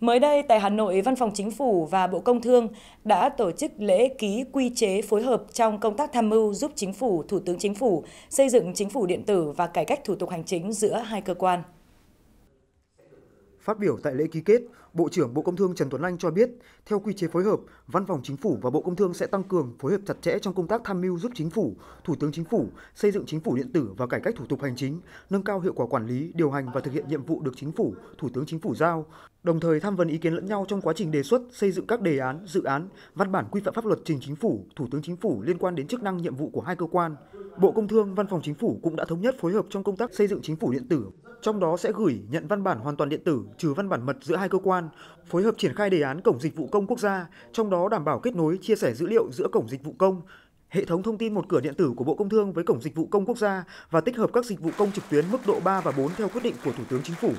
Mới đây, tại Hà Nội, Văn phòng Chính phủ và Bộ Công Thương đã tổ chức lễ ký quy chế phối hợp trong công tác tham mưu giúp Chính phủ, Thủ tướng Chính phủ xây dựng Chính phủ điện tử và cải cách thủ tục hành chính giữa hai cơ quan. Phát biểu tại lễ ký kết, Bộ trưởng Bộ Công Thương Trần Tuấn Anh cho biết, theo quy chế phối hợp, Văn phòng Chính phủ và Bộ Công Thương sẽ tăng cường phối hợp chặt chẽ trong công tác tham mưu giúp Chính phủ, Thủ tướng Chính phủ xây dựng chính phủ điện tử và cải cách thủ tục hành chính, nâng cao hiệu quả quản lý, điều hành và thực hiện nhiệm vụ được Chính phủ, Thủ tướng Chính phủ giao, đồng thời tham vấn ý kiến lẫn nhau trong quá trình đề xuất, xây dựng các đề án, dự án, văn bản quy phạm pháp luật trình Chính phủ, Thủ tướng Chính phủ liên quan đến chức năng nhiệm vụ của hai cơ quan. Bộ Công Thương, Văn phòng Chính phủ cũng đã thống nhất phối hợp trong công tác xây dựng chính phủ điện tử, trong đó sẽ gửi nhận văn bản hoàn toàn điện tử trừ văn bản mật giữa hai cơ quan, phối hợp triển khai đề án cổng dịch vụ công quốc gia, trong đó đảm bảo kết nối chia sẻ dữ liệu giữa cổng dịch vụ công, hệ thống thông tin một cửa điện tử của Bộ Công Thương với cổng dịch vụ công quốc gia và tích hợp các dịch vụ công trực tuyến mức độ 3 và 4 theo quyết định của Thủ tướng Chính phủ.